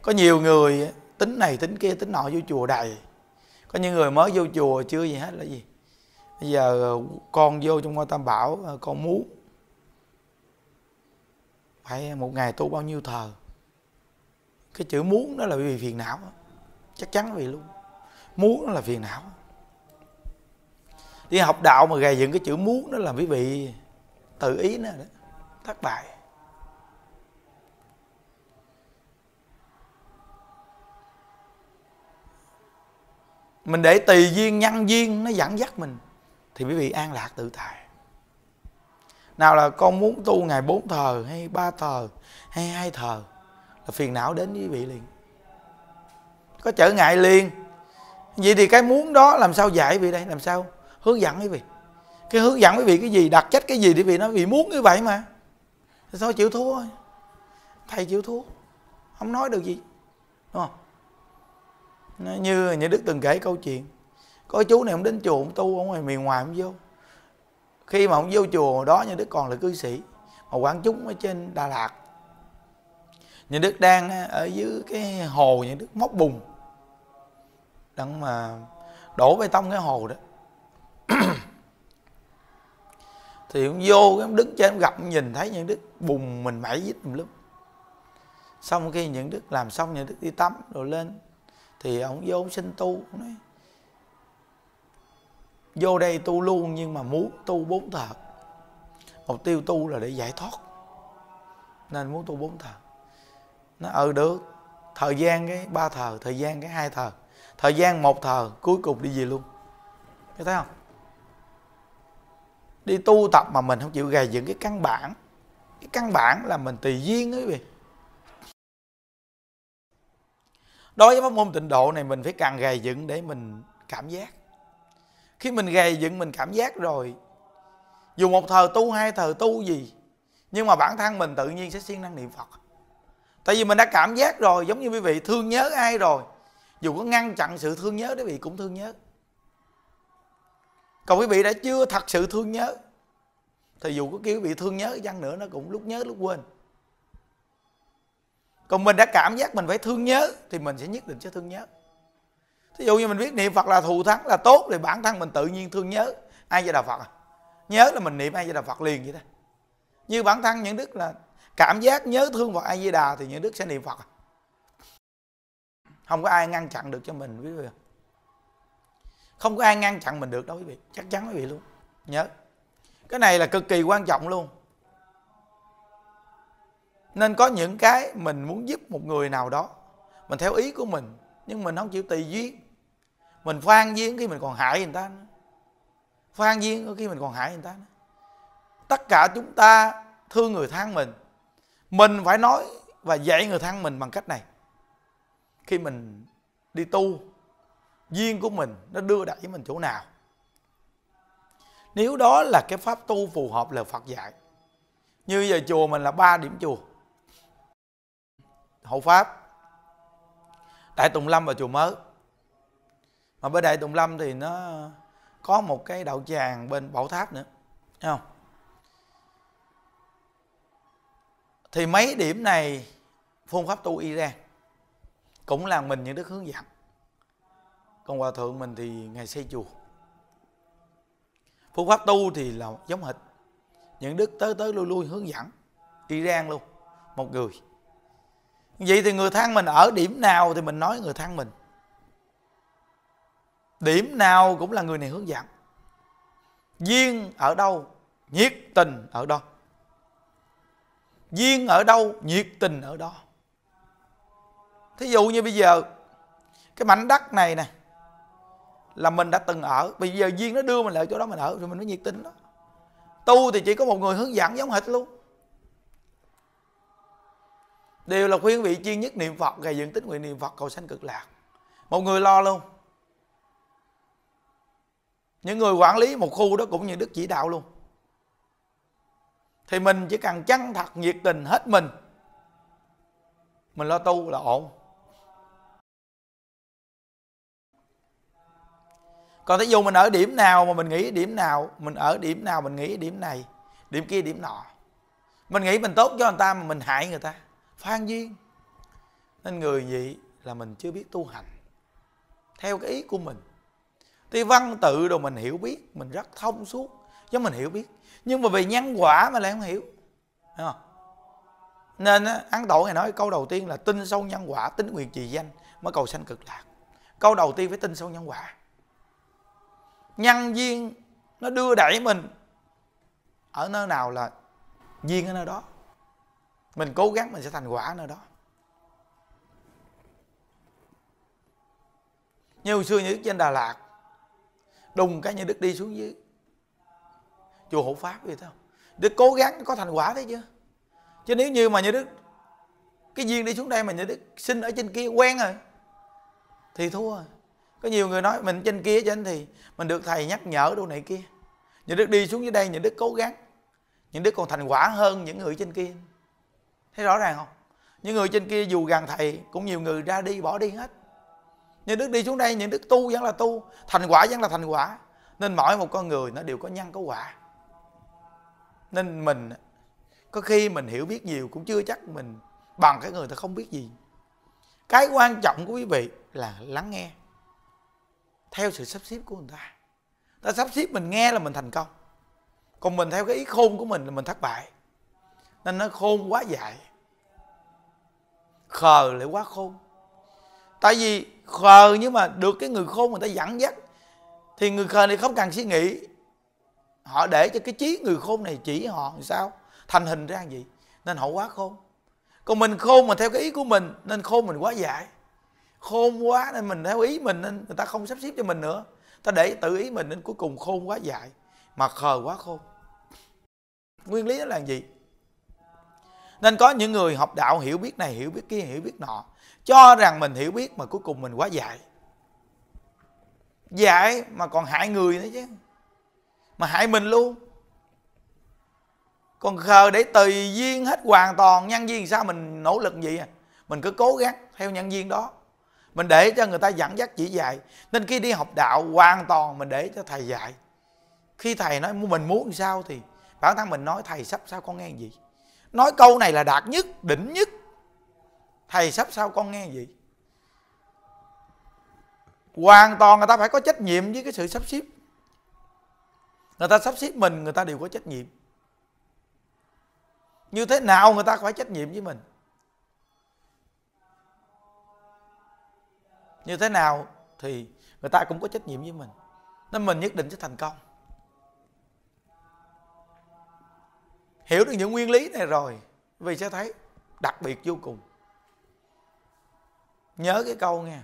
có nhiều người tính này tính kia tính nọ vô chùa đầy có những người mới vô chùa chưa gì hết là gì bây giờ ờ, con vô trong ngôi tam bảo ờ, con muốn phải một ngày tu bao nhiêu thờ cái chữ muốn đó là vì phiền não chắc chắn vì luôn muốn đó là phiền não đi học đạo mà gầy dựng cái chữ muốn đó là quý vị tự ý nữa đó thất bại mình để tùy duyên nhân duyên nó dẫn dắt mình thì quý vị an lạc tự tại nào là con muốn tu ngày bốn thờ hay ba thờ hay hai thờ là phiền não đến với quý vị liền có trở ngại liền vậy thì cái muốn đó làm sao giải vị đây làm sao hướng dẫn quý vị cái hướng dẫn quý vị cái gì đặc trách cái gì để vì nó vì muốn như vậy mà thì thôi chịu thua thôi thầy chịu thua không nói được gì đúng không như nhà đức từng kể câu chuyện có chú này không đến chùa ông tu ở ngoài miền ngoài không vô khi mà ông vô chùa đó nhà đức còn là cư sĩ mà quảng chúng ở trên đà lạt nhà đức đang ở dưới cái hồ nhà đức móc bùn đang mà đổ bê tông cái hồ đó thì ông vô cái ông đứng trên ông gặp nhìn thấy những đức bùng mình mẩy dít một lúc xong khi những đức làm xong những đức đi tắm rồi lên thì ông vô ông xin tu ông nói vô đây tu luôn nhưng mà muốn tu bốn thờ mục tiêu tu là để giải thoát nên muốn tu bốn thờ nó ừ được thời gian cái ba thờ thời gian cái hai thờ thời gian một thờ cuối cùng đi về luôn thấy không đi tu tập mà mình không chịu gầy dựng cái căn bản cái căn bản là mình tùy duyên đó quý vị đối với pháp môn tịnh độ này mình phải càng gầy dựng để mình cảm giác khi mình gầy dựng mình cảm giác rồi dù một thờ tu hai thờ tu gì nhưng mà bản thân mình tự nhiên sẽ siêng năng niệm phật tại vì mình đã cảm giác rồi giống như quý vị thương nhớ ai rồi dù có ngăn chặn sự thương nhớ quý vị cũng thương nhớ còn quý vị đã chưa thật sự thương nhớ thì dù có kêu quý vị thương nhớ chăng nữa nó cũng lúc nhớ lúc quên còn mình đã cảm giác mình phải thương nhớ thì mình sẽ nhất định sẽ thương nhớ thí dụ như mình biết niệm phật là thù thắng là tốt thì bản thân mình tự nhiên thương nhớ ai với đạo phật à nhớ là mình niệm ai với đạo phật liền vậy đó như bản thân những đức là cảm giác nhớ thương Phật A Di Đà thì những đức sẽ niệm Phật à. không có ai ngăn chặn được cho mình quý vị không có ai ngăn chặn mình được đâu quý vị chắc chắn quý vị luôn nhớ cái này là cực kỳ quan trọng luôn nên có những cái mình muốn giúp một người nào đó mình theo ý của mình nhưng mình không chịu tùy duyên mình phan duyên khi mình còn hại người ta nữa. phan duyên khi mình còn hại người ta nữa. tất cả chúng ta thương người thân mình mình phải nói và dạy người thân mình bằng cách này khi mình đi tu duyên của mình nó đưa đẩy mình chỗ nào nếu đó là cái pháp tu phù hợp lời Phật dạy như giờ chùa mình là ba điểm chùa Hậu Pháp Đại Tùng Lâm và chùa mới mà bên Đại Tùng Lâm thì nó có một cái đạo tràng bên Bảo Tháp nữa Thấy không thì mấy điểm này phương pháp tu y ra cũng là mình những đức hướng dẫn còn hòa thượng mình thì ngày xây chùa phương pháp tu thì là giống hệt những đức tới tới lui lui hướng dẫn Iran luôn một người vậy thì người thân mình ở điểm nào thì mình nói người thân mình điểm nào cũng là người này hướng dẫn duyên ở đâu nhiệt tình ở đó duyên ở đâu nhiệt tình ở đó thí dụ như bây giờ cái mảnh đất này này là mình đã từng ở bây giờ duyên nó đưa mình lại chỗ đó mình ở rồi mình mới nhiệt tình đó tu thì chỉ có một người hướng dẫn giống hệt luôn đều là khuyên vị chuyên nhất niệm phật gầy dựng tích nguyện niệm phật cầu sanh cực lạc một người lo luôn những người quản lý một khu đó cũng như đức chỉ đạo luôn thì mình chỉ cần chân thật nhiệt tình hết mình mình lo tu là ổn còn thí dụ mình ở điểm nào mà mình nghĩ điểm nào mình ở điểm nào mình nghĩ điểm này điểm kia điểm nọ mình nghĩ mình tốt cho người ta mà mình hại người ta phan duyên nên người vậy là mình chưa biết tu hành theo cái ý của mình thì văn tự đồ mình hiểu biết mình rất thông suốt chứ mình hiểu biết nhưng mà vì nhân quả mà lại không hiểu không? nên á, ăn tổ ngày nói câu đầu tiên là tin sâu nhân quả tính nguyện trì danh mới cầu sanh cực lạc câu đầu tiên phải tin sâu nhân quả nhân duyên nó đưa đẩy mình ở nơi nào là duyên ở nơi đó mình cố gắng mình sẽ thành quả ở nơi đó như hồi xưa như đức trên đà lạt đùng cái như đức đi xuống dưới chùa hộ pháp vậy thôi đức cố gắng có thành quả thấy chưa chứ nếu như mà như đức cái duyên đi xuống đây mà như đức xin ở trên kia quen rồi thì thua rồi có nhiều người nói mình trên kia chứ anh thì mình được thầy nhắc nhở đâu này kia những đức đi xuống dưới đây những đức cố gắng những đức còn thành quả hơn những người trên kia thấy rõ ràng không những người trên kia dù gần thầy cũng nhiều người ra đi bỏ đi hết những đức đi xuống đây những đức tu vẫn là tu thành quả vẫn là thành quả nên mỗi một con người nó đều có nhân có quả nên mình có khi mình hiểu biết nhiều cũng chưa chắc mình bằng cái người ta không biết gì cái quan trọng của quý vị là lắng nghe theo sự sắp xếp của người ta ta sắp xếp mình nghe là mình thành công còn mình theo cái ý khôn của mình là mình thất bại nên nó khôn quá dại khờ lại quá khôn tại vì khờ nhưng mà được cái người khôn người ta dẫn dắt thì người khờ này không cần suy nghĩ họ để cho cái trí người khôn này chỉ họ làm sao thành hình ra gì nên họ quá khôn còn mình khôn mà theo cái ý của mình nên khôn mình quá dại khôn quá nên mình theo ý mình nên người ta không sắp xếp cho mình nữa ta để tự ý mình nên cuối cùng khôn quá dại mà khờ quá khôn nguyên lý đó là gì nên có những người học đạo hiểu biết này hiểu biết kia hiểu biết nọ cho rằng mình hiểu biết mà cuối cùng mình quá dại dại mà còn hại người nữa chứ mà hại mình luôn còn khờ để tùy duyên hết hoàn toàn nhân duyên sao mình nỗ lực gì à mình cứ cố gắng theo nhân duyên đó mình để cho người ta dẫn dắt chỉ dạy nên khi đi học đạo hoàn toàn mình để cho thầy dạy khi thầy nói mình muốn sao thì bản thân mình nói thầy sắp sao con nghe gì nói câu này là đạt nhất đỉnh nhất thầy sắp sao con nghe gì hoàn toàn người ta phải có trách nhiệm với cái sự sắp xếp người ta sắp xếp mình người ta đều có trách nhiệm như thế nào người ta phải trách nhiệm với mình như thế nào thì người ta cũng có trách nhiệm với mình nên mình nhất định sẽ thành công hiểu được những nguyên lý này rồi vì sẽ thấy đặc biệt vô cùng nhớ cái câu nghe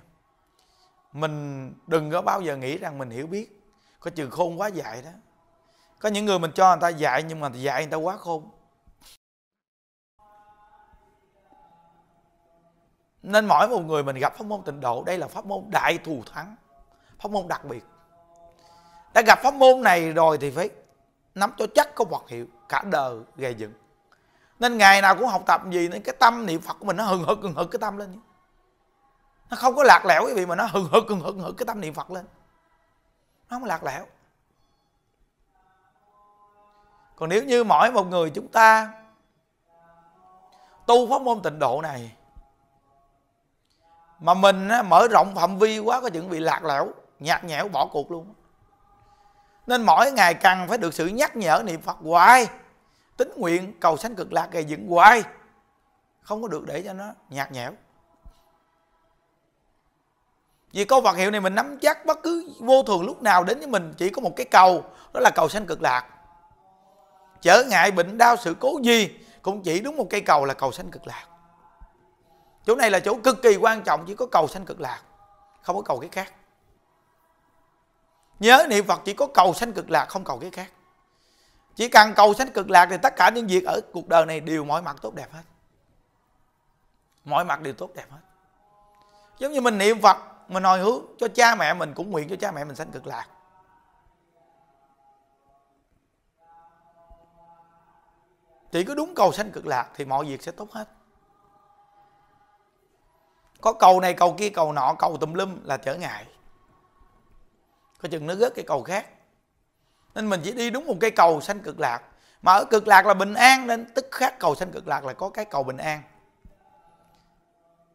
mình đừng có bao giờ nghĩ rằng mình hiểu biết có trường khôn quá dạy đó có những người mình cho người ta dạy nhưng mà dạy người ta quá khôn Nên mỗi một người mình gặp pháp môn tịnh độ Đây là pháp môn đại thù thắng Pháp môn đặc biệt Đã gặp pháp môn này rồi thì phải Nắm cho chắc có hoạt hiệu Cả đời gây dựng Nên ngày nào cũng học tập gì nên Cái tâm niệm Phật của mình nó hừng hực hừng hực cái tâm lên Nó không có lạc lẽo quý vị Mà nó hừng hực hừng hực hừng cái tâm niệm Phật lên Nó không lạc lẽo Còn nếu như mỗi một người chúng ta Tu pháp môn tịnh độ này mà mình mở rộng phạm vi quá có chuẩn bị lạc lẽo nhạt nhẽo bỏ cuộc luôn nên mỗi ngày cần phải được sự nhắc nhở niệm phật hoài tính nguyện cầu sanh cực lạc gây dựng hoài không có được để cho nó nhạt nhẽo vì câu vật hiệu này mình nắm chắc bất cứ vô thường lúc nào đến với mình chỉ có một cái cầu đó là cầu sanh cực lạc trở ngại bệnh đau sự cố gì cũng chỉ đúng một cây cầu là cầu sanh cực lạc chỗ này là chỗ cực kỳ quan trọng chỉ có cầu sanh cực lạc không có cầu cái khác nhớ niệm phật chỉ có cầu sanh cực lạc không cầu cái khác chỉ cần cầu sanh cực lạc thì tất cả những việc ở cuộc đời này đều mọi mặt tốt đẹp hết mọi mặt đều tốt đẹp hết giống như mình niệm phật mình hồi hướng cho cha mẹ mình cũng nguyện cho cha mẹ mình sanh cực lạc chỉ có đúng cầu sanh cực lạc thì mọi việc sẽ tốt hết có cầu này cầu kia cầu nọ cầu tùm lum là trở ngại có chừng nó rớt cái cầu khác nên mình chỉ đi đúng một cây cầu sanh cực lạc mà ở cực lạc là bình an nên tức khác cầu sanh cực lạc là có cái cầu bình an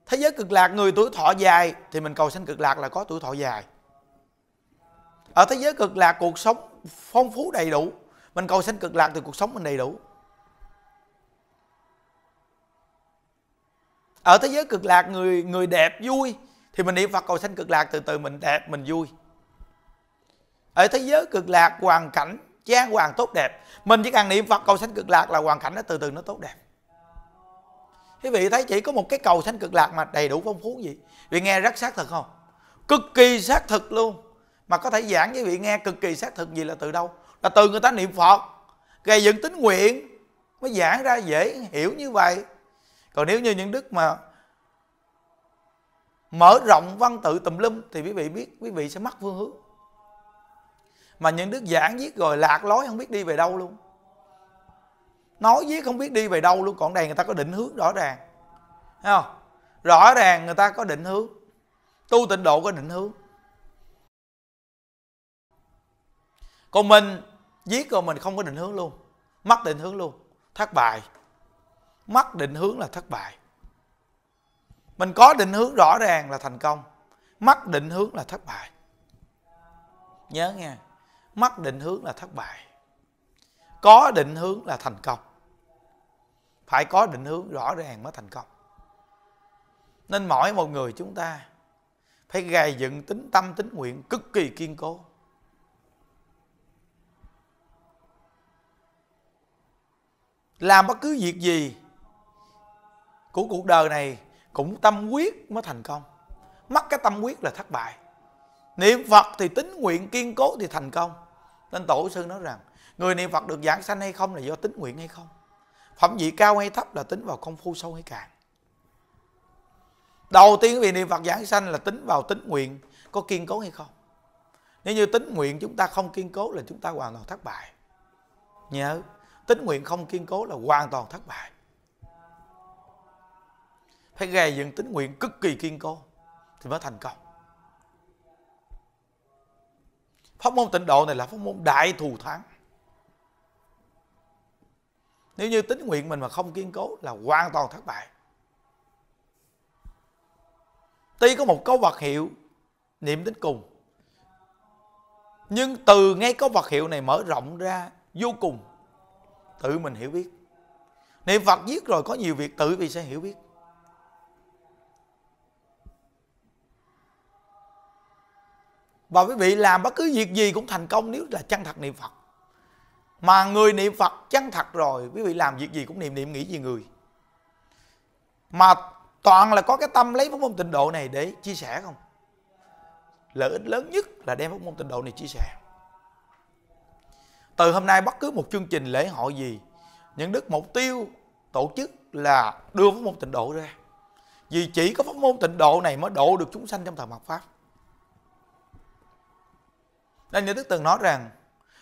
thế giới cực lạc người tuổi thọ dài thì mình cầu sanh cực lạc là có tuổi thọ dài ở thế giới cực lạc cuộc sống phong phú đầy đủ mình cầu sanh cực lạc thì cuộc sống mình đầy đủ ở thế giới cực lạc người người đẹp vui thì mình niệm phật cầu sanh cực lạc từ từ mình đẹp mình vui ở thế giới cực lạc hoàn cảnh trang hoàng tốt đẹp mình chỉ cần niệm phật cầu sanh cực lạc là hoàn cảnh nó từ từ nó tốt đẹp quý vị thấy chỉ có một cái cầu sanh cực lạc mà đầy đủ phong phú gì vị nghe rất xác thực không cực kỳ xác thực luôn mà có thể giảng với vị nghe cực kỳ xác thực gì là từ đâu là từ người ta niệm phật gây dựng tính nguyện mới giảng ra dễ hiểu như vậy còn nếu như những đức mà mở rộng văn tự tùm lum thì quý vị biết quý vị sẽ mất phương hướng mà những đức giảng viết rồi lạc lối không biết đi về đâu luôn nói viết không biết đi về đâu luôn còn đây người ta có định hướng rõ ràng Thấy không rõ ràng người ta có định hướng tu tịnh độ có định hướng còn mình viết rồi mình không có định hướng luôn mất định hướng luôn thất bại mất định hướng là thất bại mình có định hướng rõ ràng là thành công mất định hướng là thất bại nhớ nghe mất định hướng là thất bại có định hướng là thành công phải có định hướng rõ ràng mới thành công nên mỗi một người chúng ta phải gài dựng tính tâm tính nguyện cực kỳ kiên cố làm bất cứ việc gì của cuộc đời này cũng tâm quyết mới thành công mất cái tâm quyết là thất bại niệm phật thì tính nguyện kiên cố thì thành công nên tổ sư nói rằng người niệm phật được giảng sanh hay không là do tính nguyện hay không phẩm vị cao hay thấp là tính vào công phu sâu hay cạn đầu tiên vì niệm phật giảng sanh là tính vào tính nguyện có kiên cố hay không nếu như tính nguyện chúng ta không kiên cố là chúng ta hoàn toàn thất bại nhớ tính nguyện không kiên cố là hoàn toàn thất bại phải gầy dựng tính nguyện cực kỳ kiên cố thì mới thành công pháp môn tịnh độ này là pháp môn đại thù thắng nếu như tính nguyện mình mà không kiên cố là hoàn toàn thất bại tuy có một câu vật hiệu niệm đến cùng nhưng từ ngay có vật hiệu này mở rộng ra vô cùng tự mình hiểu biết niệm phật giết rồi có nhiều việc tự vì sẽ hiểu biết và quý vị làm bất cứ việc gì cũng thành công nếu là chân thật niệm phật mà người niệm phật chân thật rồi quý vị làm việc gì cũng niệm niệm nghĩ gì người mà toàn là có cái tâm lấy pháp môn tịnh độ này để chia sẻ không lợi ích lớn nhất là đem pháp môn tịnh độ này chia sẻ từ hôm nay bất cứ một chương trình lễ hội gì những đức mục tiêu tổ chức là đưa pháp môn tịnh độ ra vì chỉ có pháp môn tịnh độ này mới độ được chúng sanh trong thời mạt pháp nên như Đức từng nói rằng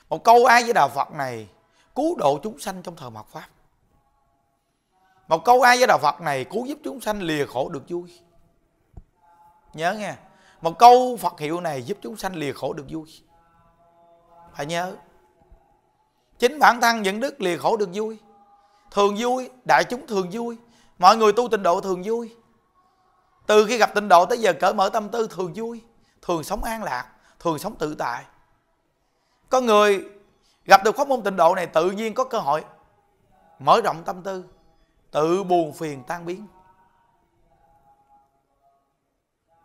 một câu ai với đạo Phật này cứu độ chúng sanh trong thời mạt Pháp. Một câu ai với đạo Phật này cứu giúp chúng sanh lìa khổ được vui. Nhớ nghe, một câu Phật hiệu này giúp chúng sanh lìa khổ được vui. Phải nhớ. Chính bản thân những đức lìa khổ được vui. Thường vui, đại chúng thường vui, mọi người tu tịnh độ thường vui. Từ khi gặp tịnh độ tới giờ cởi mở tâm tư thường vui, thường sống an lạc, thường sống tự tại có người gặp được pháp môn tịnh độ này tự nhiên có cơ hội mở rộng tâm tư tự buồn phiền tan biến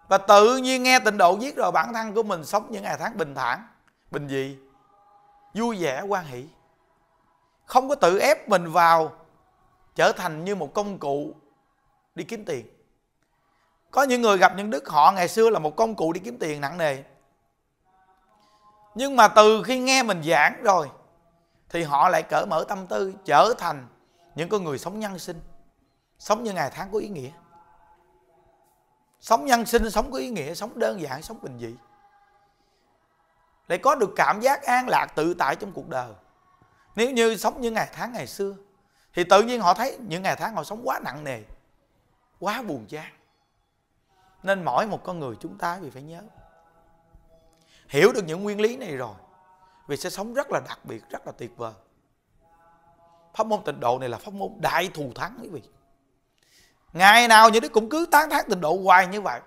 và tự nhiên nghe tịnh độ viết rồi bản thân của mình sống những ngày tháng bình thản bình dị vui vẻ quan hỷ không có tự ép mình vào trở thành như một công cụ đi kiếm tiền có những người gặp những đức họ ngày xưa là một công cụ đi kiếm tiền nặng nề nhưng mà từ khi nghe mình giảng rồi thì họ lại cởi mở tâm tư trở thành những con người sống nhân sinh sống như ngày tháng có ý nghĩa sống nhân sinh sống có ý nghĩa sống đơn giản sống bình dị để có được cảm giác an lạc tự tại trong cuộc đời nếu như sống như ngày tháng ngày xưa thì tự nhiên họ thấy những ngày tháng họ sống quá nặng nề quá buồn chán nên mỗi một con người chúng ta vì phải nhớ hiểu được những nguyên lý này rồi vì sẽ sống rất là đặc biệt rất là tuyệt vời pháp môn tịnh độ này là pháp môn đại thù thắng quý vị ngày nào như đức cũng cứ tán thán tịnh độ hoài như vậy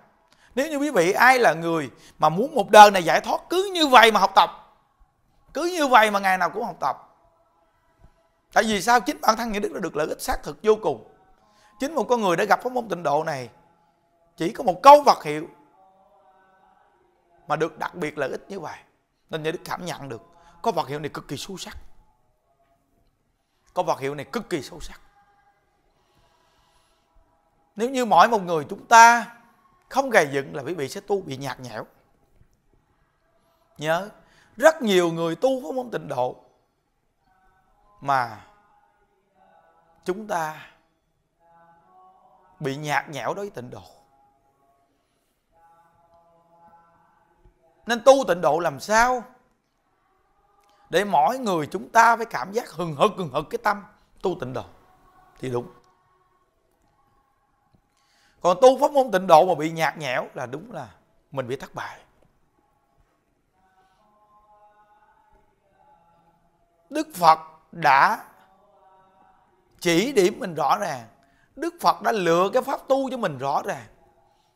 nếu như quý vị ai là người mà muốn một đời này giải thoát cứ như vậy mà học tập cứ như vậy mà ngày nào cũng học tập tại vì sao chính bản thân những đức đã được lợi ích xác thực vô cùng chính một con người đã gặp pháp môn tịnh độ này chỉ có một câu vật hiệu mà được đặc biệt lợi ích như vậy nên nhờ đức cảm nhận được có vật hiệu này cực kỳ sâu sắc có vật hiệu này cực kỳ sâu sắc nếu như mỗi một người chúng ta không gầy dựng là quý vị sẽ tu bị nhạt nhẽo nhớ rất nhiều người tu pháp môn tịnh độ mà chúng ta bị nhạt nhẽo đối với tịnh độ Nên tu tịnh độ làm sao? Để mỗi người chúng ta phải cảm giác hừng hực hừng hực cái tâm tu tịnh độ thì đúng. Còn tu pháp môn tịnh độ mà bị nhạt nhẽo là đúng là mình bị thất bại. Đức Phật đã chỉ điểm mình rõ ràng. Đức Phật đã lựa cái pháp tu cho mình rõ ràng.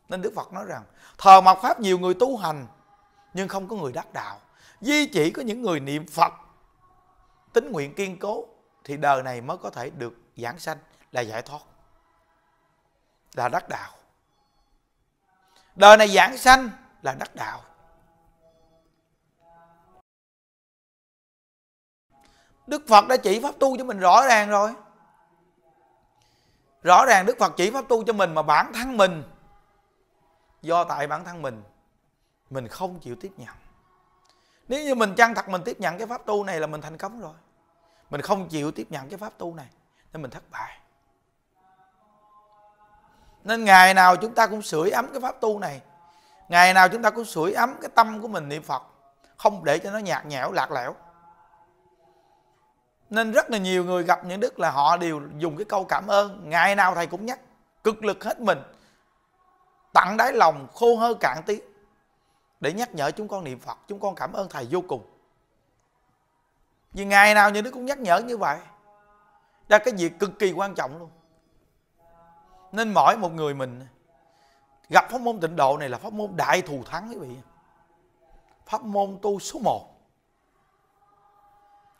Nên Đức Phật nói rằng thờ mặt pháp nhiều người tu hành nhưng không có người đắc đạo duy chỉ có những người niệm phật tính nguyện kiên cố thì đời này mới có thể được giảng sanh là giải thoát là đắc đạo đời này giảng sanh là đắc đạo Đức Phật đã chỉ pháp tu cho mình rõ ràng rồi Rõ ràng Đức Phật chỉ pháp tu cho mình Mà bản thân mình Do tại bản thân mình mình không chịu tiếp nhận nếu như mình chăng thật mình tiếp nhận cái pháp tu này là mình thành công rồi mình không chịu tiếp nhận cái pháp tu này nên mình thất bại nên ngày nào chúng ta cũng sưởi ấm cái pháp tu này ngày nào chúng ta cũng sưởi ấm cái tâm của mình niệm phật không để cho nó nhạt nhẽo lạc lẽo nên rất là nhiều người gặp những đức là họ đều dùng cái câu cảm ơn ngày nào thầy cũng nhắc cực lực hết mình tặng đáy lòng khô hơi cạn tiếng để nhắc nhở chúng con niệm Phật. Chúng con cảm ơn Thầy vô cùng. Vì ngày nào như Đức cũng nhắc nhở như vậy. Đó cái việc cực kỳ quan trọng luôn. Nên mỗi một người mình gặp pháp môn tịnh độ này là pháp môn đại thù thắng quý vị. Pháp môn tu số 1.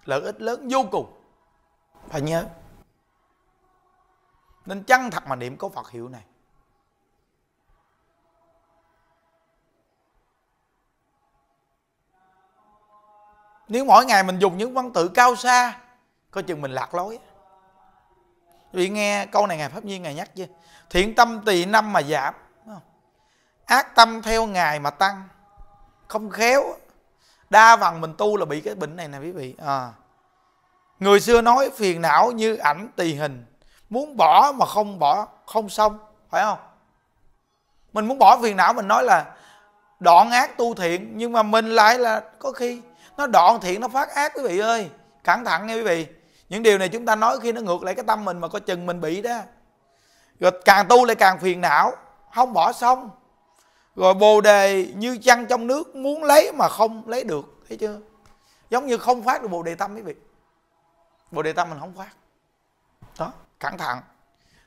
Lợi ích lớn vô cùng. Phải nhớ. Nên chăng thật mà niệm có Phật hiệu này nếu mỗi ngày mình dùng những văn tự cao xa coi chừng mình lạc lối vì nghe câu này ngài pháp nhiên ngài nhắc chưa thiện tâm tỳ năm mà giảm ác tâm theo ngài mà tăng không khéo đa phần mình tu là bị cái bệnh này nè quý vị à. người xưa nói phiền não như ảnh tỳ hình muốn bỏ mà không bỏ không xong phải không mình muốn bỏ phiền não mình nói là đoạn ác tu thiện nhưng mà mình lại là có khi nó đoạn thiện nó phát ác quý vị ơi cẩn thận nha quý vị những điều này chúng ta nói khi nó ngược lại cái tâm mình mà coi chừng mình bị đó rồi càng tu lại càng phiền não không bỏ xong rồi bồ đề như chăn trong nước muốn lấy mà không lấy được thấy chưa giống như không phát được bồ đề tâm quý vị bồ đề tâm mình không phát đó cẩn thận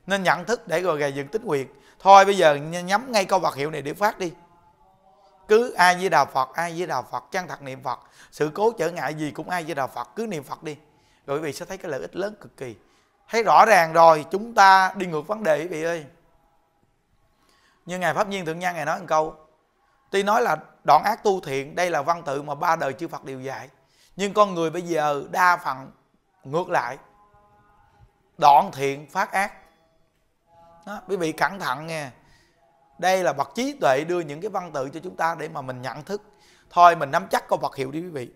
nên nhận thức để rồi gầy dựng tích nguyện thôi bây giờ nhắm ngay câu vật hiệu này để phát đi cứ ai với đạo phật ai với đạo phật chân thật niệm phật sự cố trở ngại gì cũng ai với đạo phật cứ niệm phật đi rồi quý vị sẽ thấy cái lợi ích lớn cực kỳ thấy rõ ràng rồi chúng ta đi ngược vấn đề quý vị ơi như ngài pháp nhiên thượng nhân ngài nói một câu tuy nói là đoạn ác tu thiện đây là văn tự mà ba đời chư phật đều dạy nhưng con người bây giờ đa phần ngược lại đoạn thiện phát ác đó, quý vị cẩn thận nghe đây là bậc trí tuệ đưa những cái văn tự cho chúng ta để mà mình nhận thức thôi mình nắm chắc câu vật hiệu đi quý vị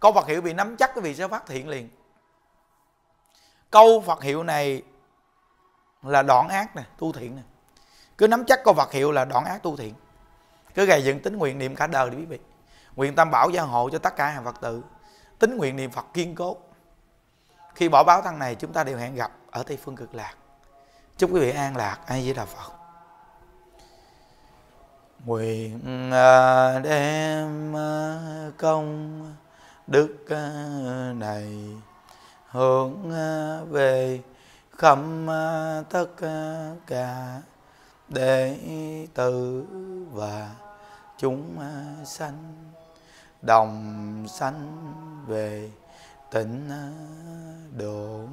câu vật hiệu bị nắm chắc quý vị sẽ phát hiện liền câu vật hiệu này là đoạn ác nè tu thiện nè cứ nắm chắc câu vật hiệu là đoạn ác tu thiện cứ gầy dựng tính nguyện niệm cả đời đi quý vị nguyện tam bảo gia hộ cho tất cả hàng phật tử tính nguyện niệm phật kiên cố khi bỏ báo thân này chúng ta đều hẹn gặp ở tây phương cực lạc chúc quý vị an lạc ai với đà phật nguyện à, đem à, công đức à, này hướng về khắp tất cả đệ tử và chúng sanh đồng sanh về tỉnh độ